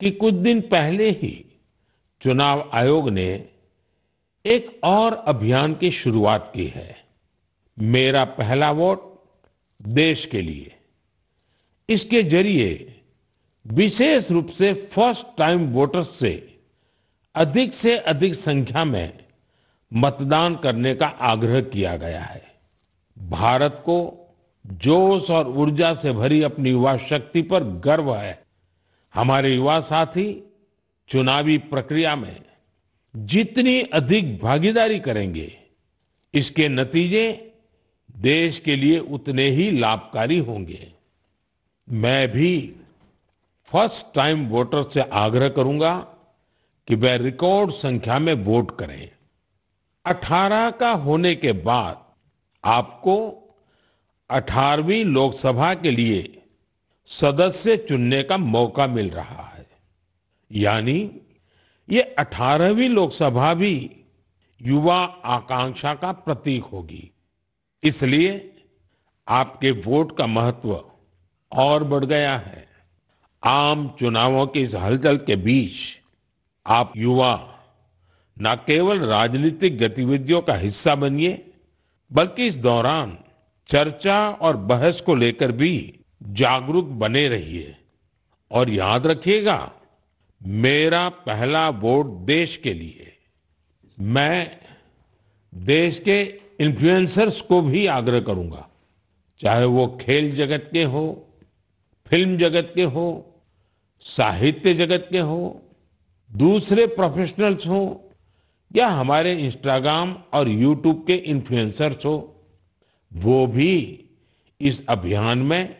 कि कुछ दिन पहले ही चुनाव आयोग ने एक और अभियान की शुरुआत की है मेरा पहला वोट देश के लिए इसके जरिए विशेष रूप से फर्स्ट टाइम वोटर्स से अधिक से अधिक संख्या में मतदान करने का आग्रह किया गया है भारत को जोश और ऊर्जा से भरी अपनी युवा शक्ति पर गर्व है हमारे युवा साथी चुनावी प्रक्रिया में जितनी अधिक भागीदारी करेंगे इसके नतीजे देश के लिए उतने ही लाभकारी होंगे मैं भी फर्स्ट टाइम वोटर से आग्रह करूंगा कि वे रिकॉर्ड संख्या में वोट करें 18 का होने के बाद आपको 18वीं लोकसभा के लिए सदस्य चुनने का मौका मिल रहा है यानी ये 18वीं लोकसभा भी युवा आकांक्षा का प्रतीक होगी इसलिए आपके वोट का महत्व और बढ़ गया है आम चुनावों की इस हलचल के बीच आप युवा न केवल राजनीतिक गतिविधियों का हिस्सा बनिए बल्कि इस दौरान चर्चा और बहस को लेकर भी जागरूक बने रहिए और याद रखिएगा मेरा पहला वोट देश के लिए मैं देश के इन्फ्लुएंसर्स को भी आग्रह करूंगा चाहे वो खेल जगत के हो फिल्म जगत के हो साहित्य जगत के हो दूसरे प्रोफेशनल्स हो या हमारे इंस्टाग्राम और यूट्यूब के इन्फ्लुएंसर्स हो वो भी इस अभियान में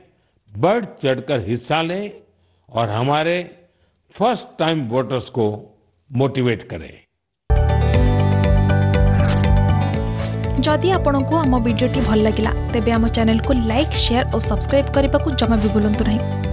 बढ़ चढ़कर हिस्सा लें और हमारे फर्स्ट टाइम वोटर्स को मोटिवेट करें जदि आपण को आम भिडी भल लगा तेब आम चेल को लाइक शेयर और सब्सक्राइब करने को जमा भी बुलां नहीं